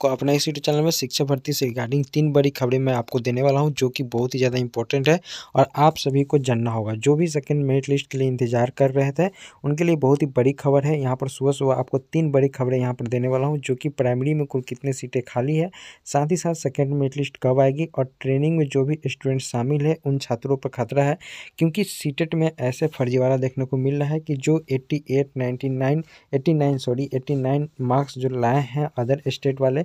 को अपना इस यूट्यूब चैनल में शिक्षा भर्ती से रिगार्डिंग तीन बड़ी खबरें मैं आपको देने वाला हूँ जो कि बहुत ही ज़्यादा इंपॉर्टेंट है और आप सभी को जानना होगा जो भी सेकेंड मेरिट लिस्ट के लिए इंतजार कर रहे थे उनके लिए बहुत ही बड़ी खबर है यहाँ पर सुबह सुबह आपको तीन बड़ी खबरें यहाँ पर देने वाला हूँ जो कि प्राइमरी में कुल कितनी सीटें खाली है साथ ही साथ सेकेंड मेरिट लिस्ट कब आएगी और ट्रेनिंग में जो भी स्टूडेंट शामिल है उन छात्रों पर खतरा है क्योंकि सीटेट e में ऐसे फर्जीवाड़ा देखने को मिल रहा है कि जो eighty eight ninety nine eighty nine sorry eighty nine marks जो लाए हैं अदर स्टेट वाले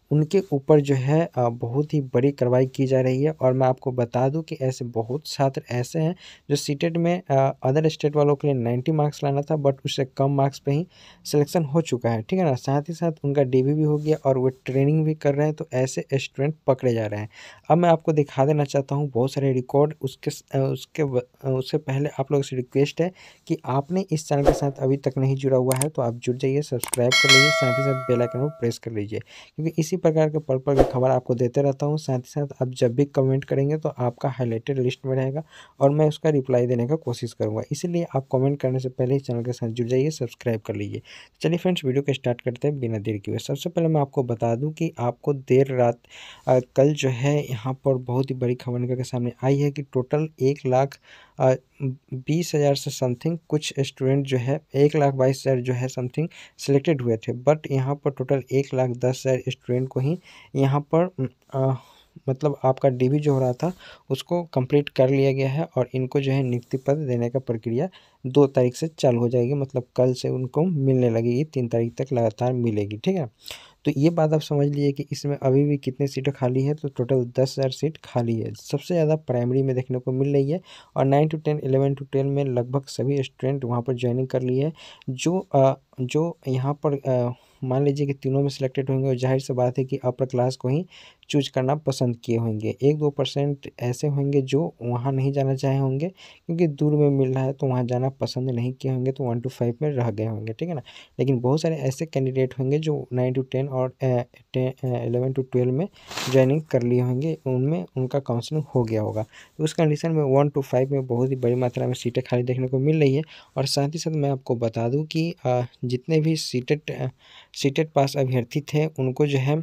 उनके ऊपर जो है बहुत ही बड़ी कार्रवाई की जा रही है और मैं आपको बता दूं कि ऐसे बहुत छात्र ऐसे हैं जो सीटेड e में अदर स्टेट वालों के लिए 90 मार्क्स लाना था बट उससे कम मार्क्स पे ही सिलेक्शन हो चुका है ठीक है ना साथ ही साथ उनका डी भी हो गया और वो ट्रेनिंग भी कर रहे हैं तो ऐसे स्टूडेंट पकड़े जा रहे हैं अब मैं आपको दिखा देना चाहता हूँ बहुत सारे रिकॉर्ड उसके उसके उससे पहले आप लोगों से रिक्वेस्ट है कि आपने इस चैनल के साथ अभी तक नहीं जुड़ा हुआ है तो आप जुड़ जाइए सब्सक्राइब कर लीजिए साथ ही साथ बेलाइकन को प्रेस कर लीजिए क्योंकि इसी प्रकार के पर्पल की खबर आपको देते रहता हूँ साथ ही साथ आप जब भी कमेंट करेंगे तो आपका हाईलाइटेड लिस्ट में रहेगा और मैं उसका रिप्लाई देने का कोशिश करूँगा इसीलिए आप कमेंट करने से पहले इस चैनल के साथ जुड़ जाइए सब्सक्राइब कर लीजिए चलिए फ्रेंड्स वीडियो को स्टार्ट करते हैं बिना देर के हुए सबसे पहले मैं आपको बता दूँ कि आपको देर रात आ, कल जो है यहाँ पर बहुत ही बड़ी खबर के सामने आई है कि टोटल एक लाख बीस हज़ार से समथिंग कुछ स्टूडेंट जो है एक लाख बाईस हज़ार जो है समथिंग सिलेक्टेड हुए थे बट यहाँ पर टोटल एक लाख दस हज़ार स्टूडेंट को ही यहाँ पर आ, मतलब आपका डीबी जो हो रहा था उसको कंप्लीट कर लिया गया है और इनको जो है नियुक्ति पत्र देने का प्रक्रिया दो तारीख से चालू हो जाएगी मतलब कल से उनको मिलने लगेगी तीन तारीख तक लगातार मिलेगी ठीक है तो ये बात आप समझ लीजिए कि इसमें अभी भी कितने सीटें खाली है तो टोटल दस हज़ार सीट खाली है सबसे ज़्यादा प्राइमरी में देखने को मिल रही है और nine to ten eleven to ten में लगभग सभी स्टूडेंट वहाँ पर ज्वाइनिंग कर ली है जो आ, जो यहाँ पर आ, मान लीजिए कि तीनों में सिलेक्टेड होंगे और जाहिर सी बात है कि अपर क्लास को ही चूज करना पसंद किए होंगे एक दो परसेंट ऐसे होंगे जो वहाँ नहीं जाना चाहे होंगे क्योंकि दूर में मिल रहा है तो वहाँ जाना पसंद नहीं किए होंगे तो वन टू फाइव में रह गए होंगे ठीक है ना लेकिन बहुत सारे ऐसे कैंडिडेट होंगे जो नाइन टू टेन और एलेवन टू ट्वेल्व में ज्वाइनिंग कर लिए होंगे उनमें उनका काउंसलिंग हो गया होगा तो उस कंडीशन में वन टू फाइव में बहुत ही बड़ी मात्रा में सीटें खाली देखने को मिल रही है और साथ ही साथ मैं आपको बता दूँ कि जितने भी सीटेट सीटेट पास अभ्यर्थी थे उनको जो है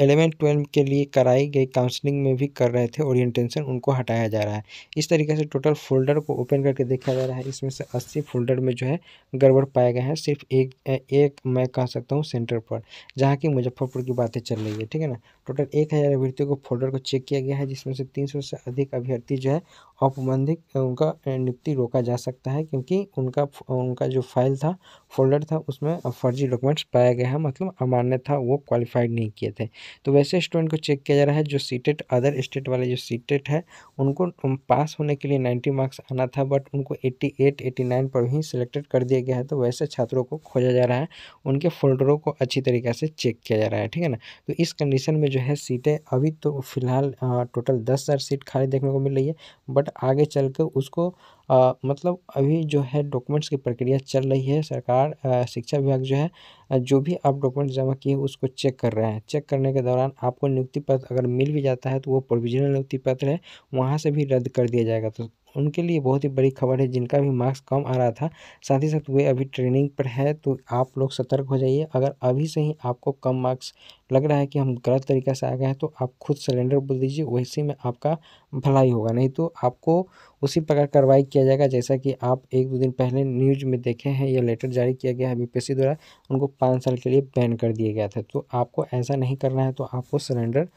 एलेवेंथ ट्वेल्व के लिए कराई गई काउंसलिंग में भी कर रहे थे ओरिएंटेशन उनको हटाया जा रहा है इस तरीके से टोटल फोल्डर को ओपन करके देखा जा रहा है इसमें से अस्सी फोल्डर में जो है गड़बड़ पाए गए हैं सिर्फ एक एक मैं कह सकता हूँ सेंटर पर जहाँ की मुजफ्फरपुर की बातें चल रही है ठीक है ना टोटल एक हज़ार अभ्यर्थियों को फोल्डर को चेक किया गया है जिसमें से तीन सौ से अधिक अभ्यर्थी जो है औपबंधिक उनका नियुक्ति रोका जा सकता है क्योंकि उनका उनका जो फाइल था फोल्डर था उसमें फर्जी डॉक्यूमेंट्स पाया गया है मतलब अमान्य था वो क्वालिफाइड नहीं किए थे तो वैसे स्टूडेंट को चेक किया जा रहा है जो सीटेट अदर स्टेट वाले जो सीटेट है उनको पास होने के लिए नाइन्टी मार्क्स आना था बट उनको एट्टी एट नाइन पर ही सिलेक्टेड कर दिया गया है तो वैसे छात्रों को खोजा जा रहा है उनके फोल्डरों को अच्छी तरीके से चेक किया जा रहा है ठीक है ना तो इस कंडीशन में जो है सीटें अभी तो फ़िलहाल टोटल दस हज़ार सीट खाली देखने को मिल रही है बट आगे चल कर उसको आ, मतलब अभी जो है डॉक्यूमेंट्स की प्रक्रिया चल रही है सरकार आ, शिक्षा विभाग जो है जो भी आप डॉक्यूमेंट जमा किए उसको चेक कर रहे हैं चेक करने के दौरान आपको नियुक्ति पत्र अगर मिल भी जाता है तो वो प्रोविजनल नियुक्ति पत्र है वहाँ से भी रद्द कर दिया जाएगा तो उनके लिए बहुत ही बड़ी खबर है जिनका भी मार्क्स कम आ रहा था साथ ही साथ वे अभी ट्रेनिंग पर है तो आप लोग सतर्क हो जाइए अगर अभी से ही आपको कम मार्क्स लग रहा है कि हम गलत तरीका से आ गए हैं तो आप खुद सिलेंडर बोल दीजिए वैसे में आपका भलाई होगा नहीं तो आपको उसी प्रकार कार्रवाई किया जाएगा जैसा कि आप एक दो दिन पहले न्यूज में देखे हैं या लेटर जारी किया गया है बी द्वारा उनको पाँच साल के लिए बैन कर दिया गया था तो आपको ऐसा नहीं करना है तो आपको सिलेंडर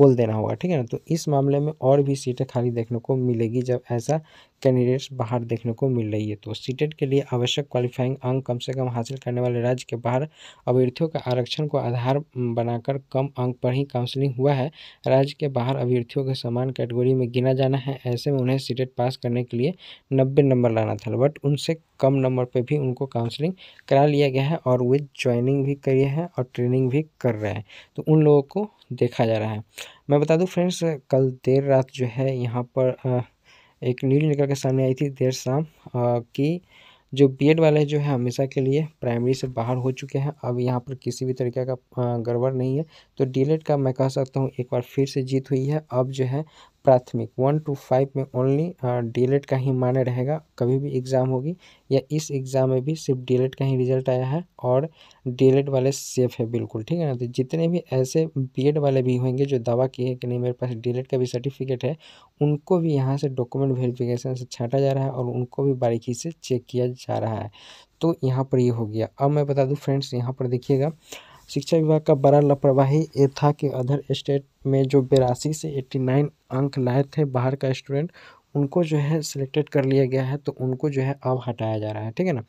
बोल देना होगा ठीक है ना तो इस मामले में और भी सीटें खाली देखने को मिलेगी जब ऐसा कैंडिडेट्स बाहर देखने को मिल रही है तो सीटेट e के लिए आवश्यक क्वालिफाइंग अंक कम से कम हासिल करने वाले राज्य के बाहर अभ्यर्थियों का आरक्षण को आधार बनाकर कम अंक पर ही काउंसलिंग हुआ है राज्य के बाहर अभ्यर्थियों के समान कैटेगरी में गिना जाना है ऐसे में उन्हें सीटेट पास e करने के लिए नब्बे नंबर लाना था बट उनसे कम नंबर पर भी उनको काउंसलिंग करा लिया गया है और वे ज्वाइनिंग भी करिए हैं और ट्रेनिंग भी कर रहे हैं तो उन लोगों को देखा जा रहा है मैं बता दूँ फ्रेंड्स कल देर रात जो है यहाँ पर आ, एक न्यूज निकल के सामने आई थी देर शाम कि जो बीएड वाले जो है हमेशा के लिए प्राइमरी से बाहर हो चुके हैं अब यहाँ पर किसी भी तरीके का गड़बड़ नहीं है तो डीएलएड का मैं कह सकता हूँ एक बार फिर से जीत हुई है अब जो है प्राथमिक वन टू फाइव में ओनली डीलेट का ही माने रहेगा कभी भी एग्ज़ाम होगी या इस एग्ज़ाम में भी सिर्फ डीलेट का ही रिजल्ट आया है और डीलेट वाले सेफ है बिल्कुल ठीक है ना तो जितने भी ऐसे बीएड वाले भी होंगे जो दावा किए कि नहीं मेरे पास डीलेट का भी सर्टिफिकेट है उनको भी यहाँ से डॉक्यूमेंट वेरिफिकेशन से छाटा जा रहा है और उनको भी बारीकी से चेक किया जा रहा है तो यहाँ पर ये हो गया अब मैं बता दूँ फ्रेंड्स यहाँ पर देखिएगा शिक्षा विभाग का बड़ा लापरवाही ये था कि अदर स्टेट में जो बेरासी से एट्टी नाइन अंक लाए थे बाहर का स्टूडेंट उनको जो है सिलेक्टेड कर लिया गया है तो उनको जो है अब हटाया जा रहा है ठीक है ना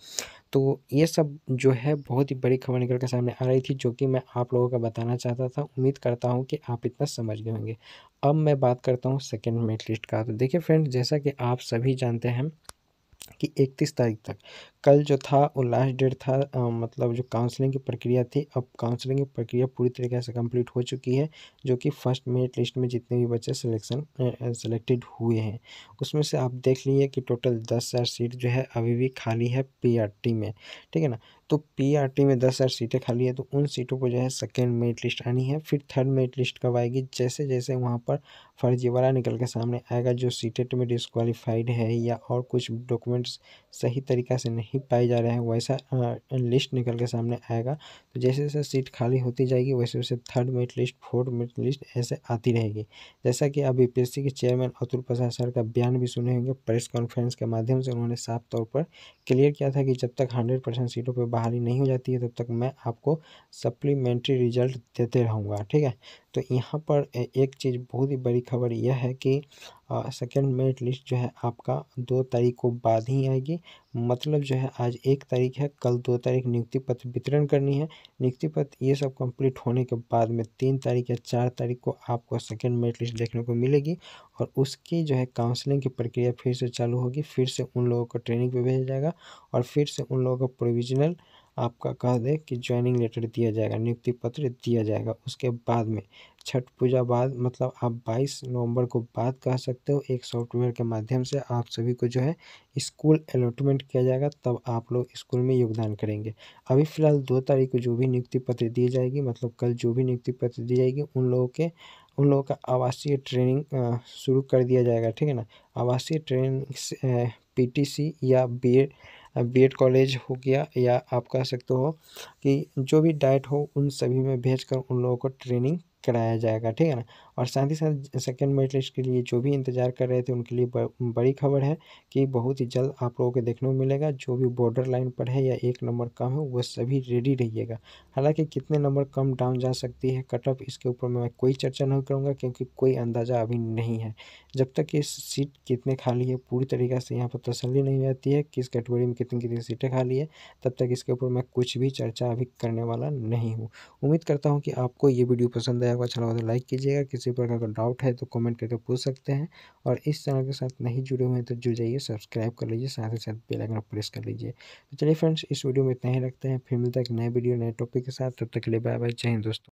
तो ये सब जो है बहुत ही बड़ी खबर निकल कर सामने आ रही थी जो कि मैं आप लोगों का बताना चाहता था उम्मीद करता हूँ कि आप इतना समझ गए होंगे अब मैं बात करता हूँ सेकेंड मेट लिस्ट का तो देखिए फ्रेंड्स जैसा कि आप सभी जानते हैं कि इकतीस तारीख तक कल जो था वो लास्ट डेट था आ, मतलब जो काउंसलिंग की प्रक्रिया थी अब काउंसलिंग की प्रक्रिया पूरी तरीके से कंप्लीट हो चुकी है जो कि फर्स्ट मेरिट लिस्ट में जितने भी बच्चे सिलेक्शन सिलेक्टेड हुए हैं उसमें से आप देख लीजिए कि टोटल दस हज़ार सीट जो है अभी भी खाली है पीआरटी में ठीक है ना तो पीआरटी में दस हज़ार सीटें खाली है तो उन सीटों को जो है सेकेंड मेरिट लिस्ट आनी है फिर थर्ड मेरिट लिस्ट कब आएगी जैसे जैसे वहाँ पर फर्जीवाड़ा निकल के सामने आएगा जो सीटेट में डिसक्वालीफाइड है या और कुछ डॉक्यूमेंट्स सही तरीका से नहीं नहीं पाए जा रहे हैं वैसा लिस्ट निकल के सामने आएगा तो जैसे जैसे सीट खाली होती जाएगी वैसे वैसे third merit list fourth merit list ऐसे आती रहेगी जैसा कि अब यूपीएससी के चेयरमैन अतुल प्रसाद सर का बयान भी सुने होंगे प्रेस कॉन्फ्रेंस के माध्यम से उन्होंने साफ तौर पर क्लियर किया था कि जब तक हंड्रेड परसेंट सीटों पर बहाली नहीं हो जाती है तब तक मैं आपको सप्लीमेंट्री रिजल्ट देते रहूँगा ठीक है तो यहाँ पर एक चीज़ बहुत ही बड़ी खबर यह है कि सेकेंड मेरिट लिस्ट जो है आपका दो तारीख को बाद ही आएगी मतलब जो है आज एक तारीख है कल दो तारीख नियुक्ति पत्र वितरण करनी है नियुक्ति पत्र ये सब कंप्लीट होने के बाद में तीन तारीख या चार तारीख को आपको सेकेंड मेरिट लिस्ट देखने को मिलेगी और उसकी जो है काउंसलिंग की प्रक्रिया फिर से चालू होगी फिर से उन लोगों को ट्रेनिंग पर भेजा जाएगा और फिर से उन लोगों का प्रोविजनल आपका कह दें कि ज्वाइनिंग लेटर दिया जाएगा नियुक्ति पत्र दिया जाएगा उसके बाद में छठ पूजा बाद मतलब आप 22 नवंबर को बाद कह सकते हो एक सॉफ्टवेयर के माध्यम से आप सभी को जो है स्कूल अलॉटमेंट किया जाएगा तब आप लोग स्कूल में योगदान करेंगे अभी फ़िलहाल दो तारीख को जो भी नियुक्ति पत्र दी जाएगी मतलब कल जो भी नियुक्ति पत्र दी जाएगी उन लोगों के उन लोगों का आवासीय ट्रेनिंग शुरू कर दिया जाएगा ठीक है ना आवासीय ट्रेनिंग पीटीसी या बी एड कॉलेज हो गया या आप कह सकते हो कि जो भी डाइट हो उन सभी में भेज कर उन लोगों को ट्रेनिंग कराया जाएगा ठीक है ना और साथ ही साथ सेकेंड मेरिट लिस्ट के लिए जो भी इंतज़ार कर रहे थे उनके लिए बड़ी खबर है कि बहुत ही जल्द आप लोगों को देखने को मिलेगा जो भी बॉर्डर लाइन पर है या एक नंबर कम है वह सभी रेडी रहिएगा हालांकि कितने नंबर कम डाउन जा सकती है कट ऑफ इसके ऊपर मैं कोई चर्चा नहीं करूँगा क्योंकि कोई अंदाज़ा अभी नहीं है जब तक ये सीट कितने खाली है पूरी तरीके से यहाँ पर तसली नहीं रहती है किस कैटेगरी में कितनी कितनी सीटें खाली है तब तक इसके ऊपर मैं कुछ भी चर्चा अभी करने वाला नहीं हूँ उम्मीद करता हूँ कि आपको ये वीडियो पसंद आया होगा चलो अच्छा तो लाइक कीजिएगा किसी किसी प्रकार का डाउट है तो कमेंट करके पूछ सकते हैं और इस चैनल के साथ नहीं जुड़े हुए हैं तो जुड़ जाइए सब्सक्राइब कर लीजिए साथ ही साथ बेल आइकन प्रेस कर लीजिए तो चलिए फ्रेंड्स इस वीडियो में इतना ही रखते हैं फिर मिलता है एक नए वीडियो नए टॉपिक के साथ तब तक के लिए बाय बाय जय हिंद दोस्तों